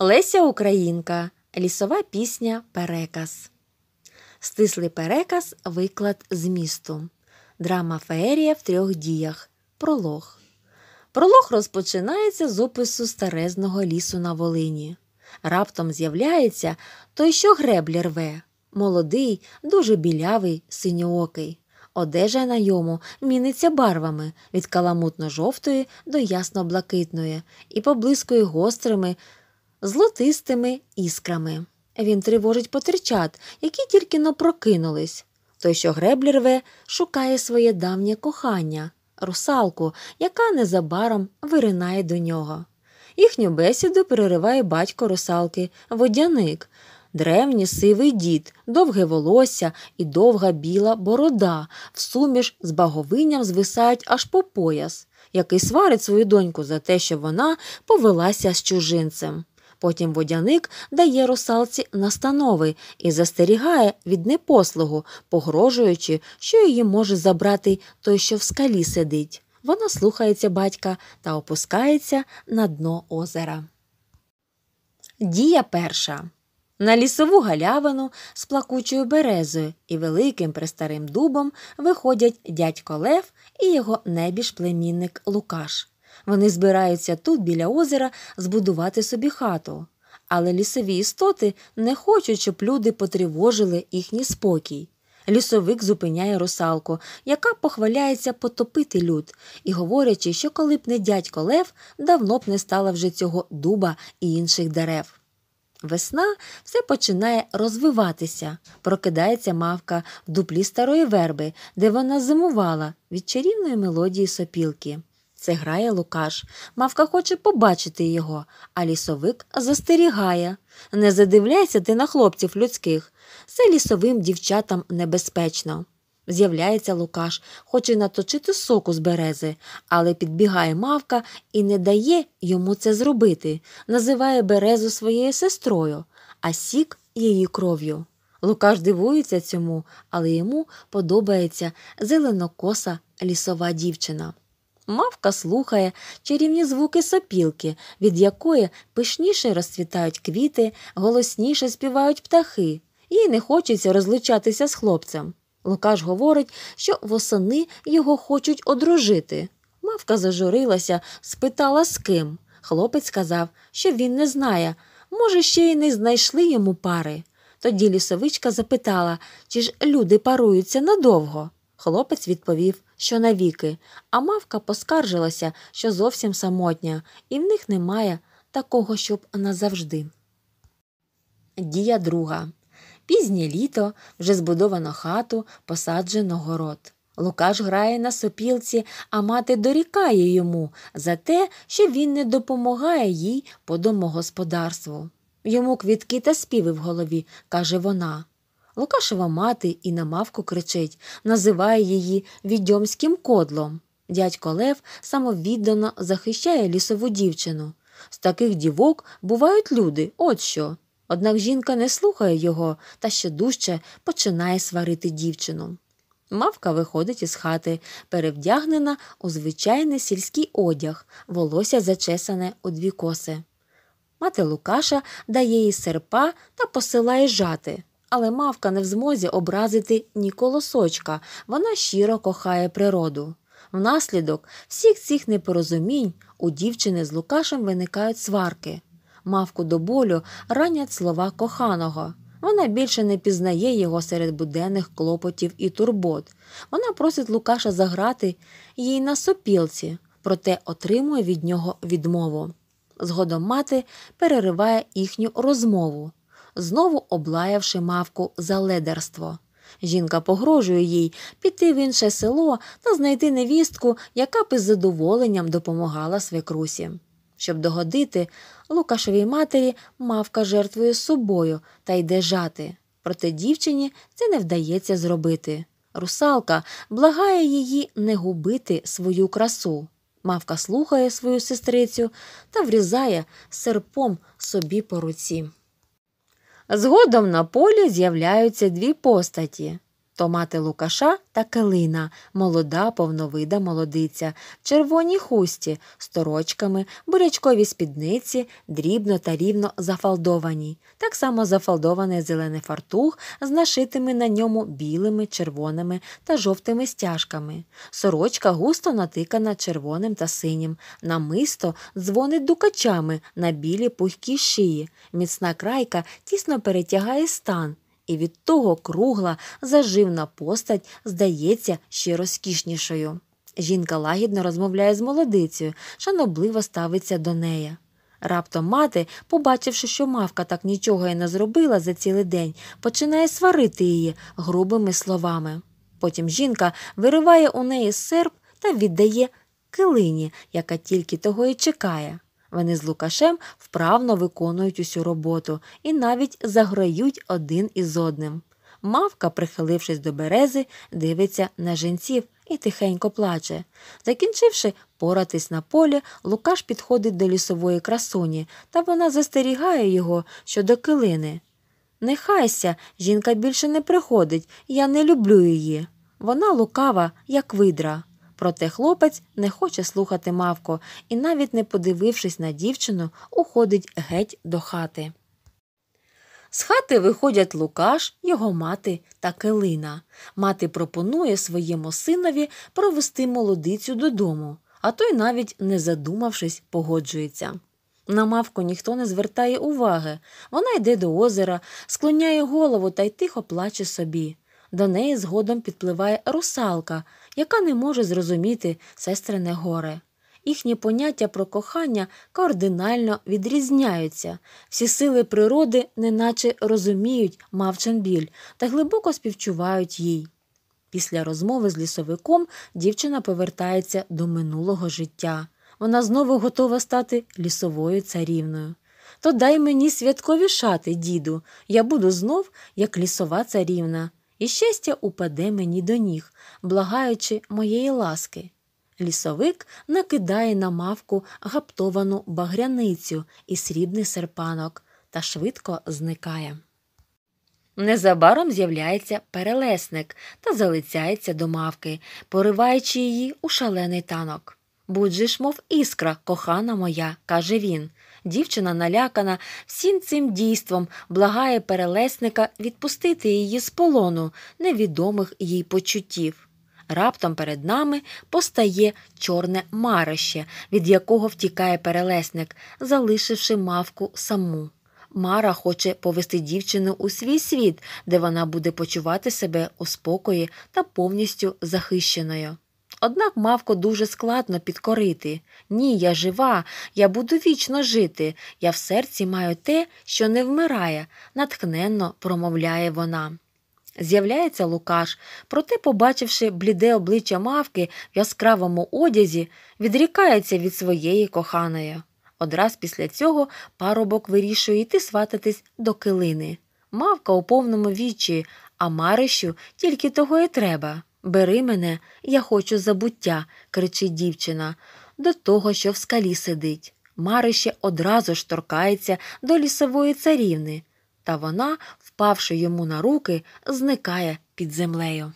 Леся Українка. Лісова пісня Переказ. Стислий переказ. Виклад змісту. Драма Феерія в трьох діях. Пролог. Пролог розпочинається з опису старезного лісу на Волині. Раптом з'являється той, що греблі рве. Молодий, дуже білявий, синьоокий. Одежа на йому міниться барвами від каламутно жовтої до ясно блакитної і поблискує гострими, злотистими іскрами. Він тривожить потерчат, які тільки но прокинулись, Той, що греблі рве, шукає своє давнє кохання, русалку, яка незабаром виринає до нього. Їхню бесіду перериває батько русалки, водяник, древній сивий дід, довге волосся і довга біла борода, всуміш з баговинням звисають аж по пояс, який сварить свою доньку за те, що вона повелася з чужинцем. Потім водяник дає русалці настанови і застерігає від непослугу, погрожуючи, що її може забрати той, що в скалі сидить. Вона слухається батька та опускається на дно озера. Дія перша. На лісову галявину з плакучою березою і великим престарим дубом виходять дядько Лев і його небіж племінник Лукаш. Вони збираються тут, біля озера, збудувати собі хату. Але лісові істоти не хочуть, щоб люди потривожили їхній спокій. Лісовик зупиняє русалку, яка похваляється потопити люд, і говорячи, що коли б не дядько Лев, давно б не стало вже цього дуба і інших дерев. Весна все починає розвиватися, прокидається мавка в дуплі старої верби, де вона зимувала від чарівної мелодії сопілки. Це грає Лукаш. Мавка хоче побачити його, а лісовик застерігає. Не задивляйся ти на хлопців людських. Це лісовим дівчатам небезпечно. З'являється Лукаш, хоче наточити соку з берези, але підбігає мавка і не дає йому це зробити, називає березу своєю сестрою, а сік її кров'ю. Лукаш дивується цьому, але йому подобається зеленокоса лісова дівчина. Мавка слухає чарівні звуки сопілки, від якої пишніше розцвітають квіти, голосніше співають птахи, їй не хочеться розлучатися з хлопцем. Лукаш говорить, що восени його хочуть одружити. Мавка зажурилася, спитала з ким. Хлопець сказав, що він не знає, може, ще й не знайшли йому пари. Тоді лісовичка запитала, чи ж люди паруються надовго. Хлопець відповів, що навіки, а мавка поскаржилася, що зовсім самотня, і в них немає такого, щоб назавжди. Дія друга. Пізнє літо вже збудовано хату, посаджено город. Лукаш грає на сопілці, а мати дорікає йому за те, що він не допомагає їй по домогосподарству. Йому квітки та співи в голові, каже вона. Лукашева мати і на мавку кричить, називає її відьомським кодлом. Дядько Лев самовіддано захищає лісову дівчину. З таких дівок бувають люди, от що. Однак жінка не слухає його та ще дужче починає сварити дівчину. Мавка виходить із хати, перевдягнена у звичайний сільський одяг, волосся зачесане у дві коси. Мати Лукаша дає їй серпа та посилає жати. Але мавка не в змозі образити ні колосочка, вона щиро кохає природу. Внаслідок всіх цих непорозумінь у дівчини з Лукашем виникають сварки. Мавку до болю ранять слова коханого. Вона більше не пізнає його серед буденних клопотів і турбот. Вона просить Лукаша заграти їй на сопілці, проте отримує від нього відмову. Згодом мати перериває їхню розмову знову облаявши мавку за ледерство. Жінка погрожує їй піти в інше село та знайти невістку, яка б із задоволенням допомагала свекрусі. Щоб догодити, Лукашовій матері мавка жертвує собою та йде жати. Проте дівчині це не вдається зробити. Русалка благає її не губити свою красу. Мавка слухає свою сестрицю та врізає серпом собі по руці. Згодом на полі з'являються дві постаті то мати Лукаша та килина молода, повновида молодиця, червоні хусті з бурячкові спідниці, дрібно та рівно зафалдовані, так само зафалдований зелений фартух з нашитими на ньому білими, червоними та жовтими стяжками. Сорочка густо натикана червоним та синім, намисто дзвонить дукачами на білі пухкі шиї, міцна крайка тісно перетягає стан і від того кругла заживна постать здається ще розкішнішою. Жінка лагідно розмовляє з молодицею, шанобливо ставиться до неї. Раптом мати, побачивши, що мавка так нічого і не зробила за цілий день, починає сварити її грубими словами. Потім жінка вириває у неї серп та віддає килині, яка тільки того й чекає. Вони з Лукашем вправно виконують усю роботу і навіть заграють один із одним. Мавка, прихилившись до берези, дивиться на жінців і тихенько плаче. Закінчивши поратись на полі, Лукаш підходить до лісової красуні, та вона застерігає його щодо килини. Нехайся, жінка більше не приходить, я не люблю її. Вона лукава, як видра. Проте хлопець не хоче слухати мавку і, навіть не подивившись на дівчину, уходить геть до хати. З хати виходять Лукаш, його мати та Килина. Мати пропонує своєму синові провести молодицю додому, а той, навіть не задумавшись, погоджується. На мавку ніхто не звертає уваги. Вона йде до озера, склоняє голову та й тихо плаче собі. До неї згодом підпливає русалка, яка не може зрозуміти сестрине горе. Їхні поняття про кохання кардинально відрізняються, всі сили природи неначе розуміють мавчин біль та глибоко співчувають їй. Після розмови з лісовиком дівчина повертається до минулого життя. Вона знову готова стати лісовою царівною. То дай мені святкові шати, діду, я буду знов як лісова царівна і щастя упаде мені до ніг, благаючи моєї ласки. Лісовик накидає на мавку гаптовану багряницю і срібний серпанок та швидко зникає. Незабаром з'являється перелесник та залицяється до мавки, пориваючи її у шалений танок. Будь же ж, мов іскра, кохана моя, каже він, Дівчина налякана всім цим дійством благає перелесника відпустити її з полону невідомих їй почуттів. Раптом перед нами постає чорне марище, від якого втікає перелесник, залишивши мавку саму. Мара хоче повести дівчину у свій світ, де вона буде почувати себе у спокої та повністю захищеною. Однак мавку дуже складно підкорити. Ні, я жива, я буду вічно жити, я в серці маю те, що не вмирає, натхненно промовляє вона. З'являється Лукаш, проте, побачивши бліде обличчя мавки в яскравому одязі, відрікається від своєї коханої. Одраз після цього парубок вирішує йти свататись до килини. Мавка у повному вічі, а Марищу тільки того і треба. Бери мене, я хочу забуття, кричить дівчина, до того, що в скалі сидить. Марище одразу ж торкається до лісової царівни, та вона, впавши йому на руки, зникає під землею.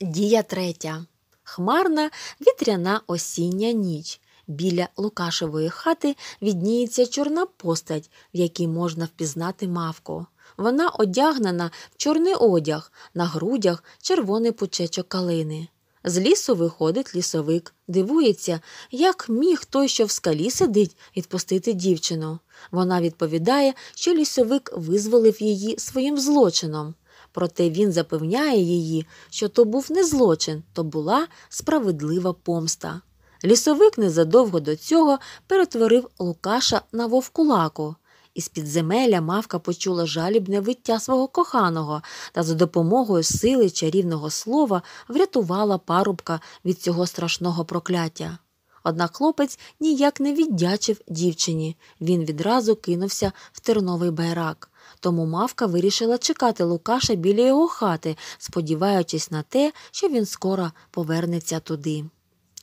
Дія третя. Хмарна вітряна осіння ніч. Біля Лукашевої хати відніється чорна постать, в якій можна впізнати мавку. Вона одягнена в чорний одяг, на грудях червоний пучечок калини. З лісу виходить лісовик, дивується, як міг той, що в скалі сидить, відпустити дівчину. Вона відповідає, що лісовик визволив її своїм злочином. Проте він запевняє її, що то був не злочин, то була справедлива помста. Лісовик незадовго до цього перетворив Лукаша на вовкулаку. Із підземелля мавка почула жалібне виття свого коханого та за допомогою сили чарівного слова врятувала парубка від цього страшного прокляття. Однак хлопець ніяк не віддячив дівчині, він відразу кинувся в терновий байрак. Тому мавка вирішила чекати Лукаша біля його хати, сподіваючись на те, що він скоро повернеться туди.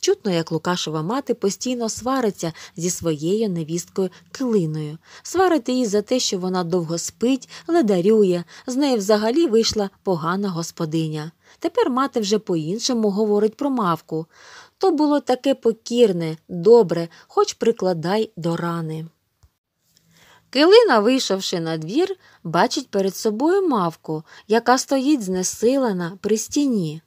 Чутно, як Лукашева мати постійно свариться зі своєю невісткою килиною, сварити її за те, що вона довго спить, ледарює, з неї взагалі вийшла погана господиня. Тепер мати вже по-іншому говорить про мавку. То було таке покірне, добре, хоч прикладай до рани. Килина, вийшовши на двір, бачить перед собою мавку, яка стоїть знесилена при стіні.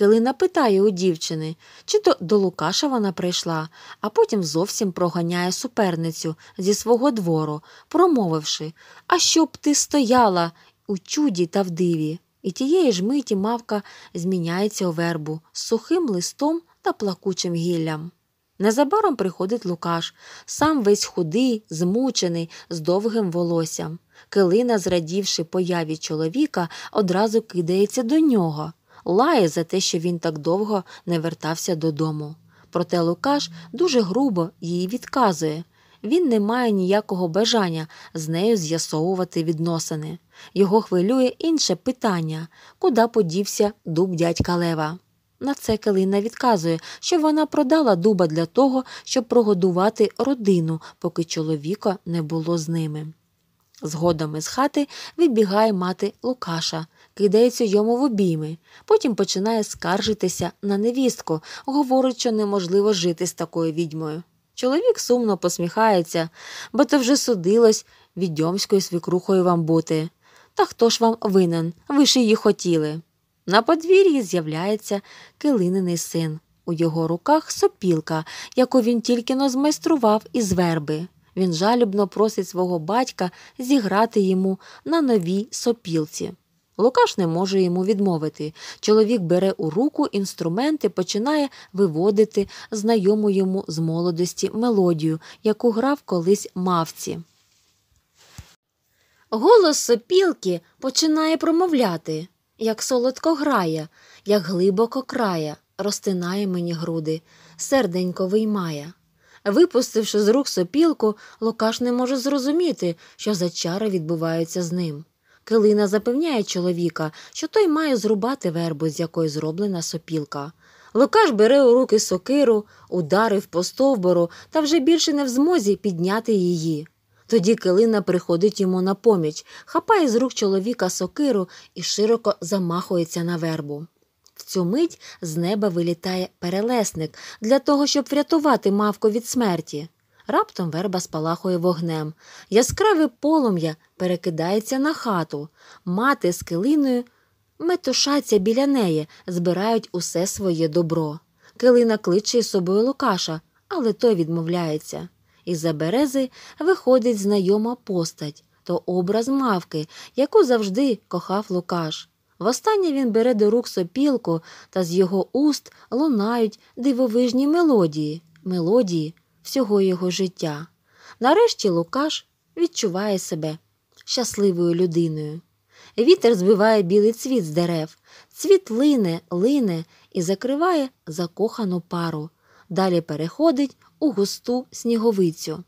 Килина питає у дівчини, чи то до Лукаша вона прийшла, а потім зовсім проганяє суперницю зі свого двору, промовивши А щоб ти стояла у чуді та в диві. І тієї ж миті мавка зміняється у вербу з сухим листом та плакучим гіллям. Незабаром приходить Лукаш, сам весь худий, змучений, з довгим волоссям. Килина, зрадівши появі чоловіка, одразу кидається до нього лає за те, що він так довго не вертався додому. Проте Лукаш дуже грубо їй відказує. Він не має ніякого бажання з нею з'ясовувати відносини. Його хвилює інше питання, куди подівся дуб дядька Лева. На це Келина відказує, що вона продала дуба для того, щоб прогодувати родину, поки чоловіка не було з ними. Згодом із хати вибігає мати Лукаша, кидається йому в обійми, потім починає скаржитися на невістку, говорить, що неможливо жити з такою відьмою. Чоловік сумно посміхається, бо то вже судилось відьомською свікрухою вам бути. Та хто ж вам винен? Ви ж її хотіли. На подвір'ї з'являється килинений син. У його руках сопілка, яку він тільки но змайстрував із верби. Він жалібно просить свого батька зіграти йому на новій сопілці. Лукаш не може йому відмовити. Чоловік бере у руку інструмент і починає виводити знайому йому з молодості мелодію, яку грав колись мавці. Голос сопілки починає промовляти, як солодко грає, як глибоко крає, розтинає мені груди, серденько виймає. Випустивши з рук сопілку, Лукаш не може зрозуміти, що за чари відбуваються з ним. Килина запевняє чоловіка, що той має зрубати вербу, з якої зроблена сопілка. Лукаш бере у руки сокиру, ударив по стовбору та вже більше не в змозі підняти її. Тоді килина приходить йому на поміч, хапає з рук чоловіка сокиру і широко замахується на вербу. В цю мить з неба вилітає перелесник для того, щоб врятувати мавку від смерті. Раптом верба спалахує вогнем. Яскраве полум'я перекидається на хату. Мати з килиною метушаться біля неї, збирають усе своє добро. Килина кличе із собою Лукаша, але той відмовляється. Із за берези виходить знайома постать то образ мавки, яку завжди кохав Лукаш. Востаннє він бере до рук сопілку, та з його уст лунають дивовижні мелодії, мелодії, всього його життя. Нарешті Лукаш відчуває себе щасливою людиною. Вітер збиває білий цвіт з дерев, цвіт лине, лине і закриває закохану пару. Далі переходить у густу сніговицю.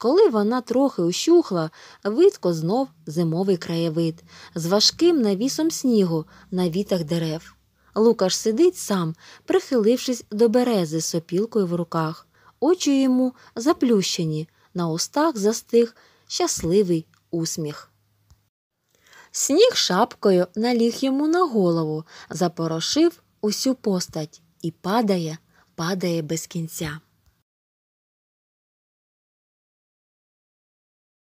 Коли вона трохи ущухла, видко знов зимовий краєвид з важким навісом снігу на вітах дерев. Лукаш сидить сам, прихилившись до берези з сопілкою в руках очі йому заплющені, на устах застиг щасливий усміх. Сніг шапкою наліг йому на голову, запорошив усю постать і падає, падає без кінця.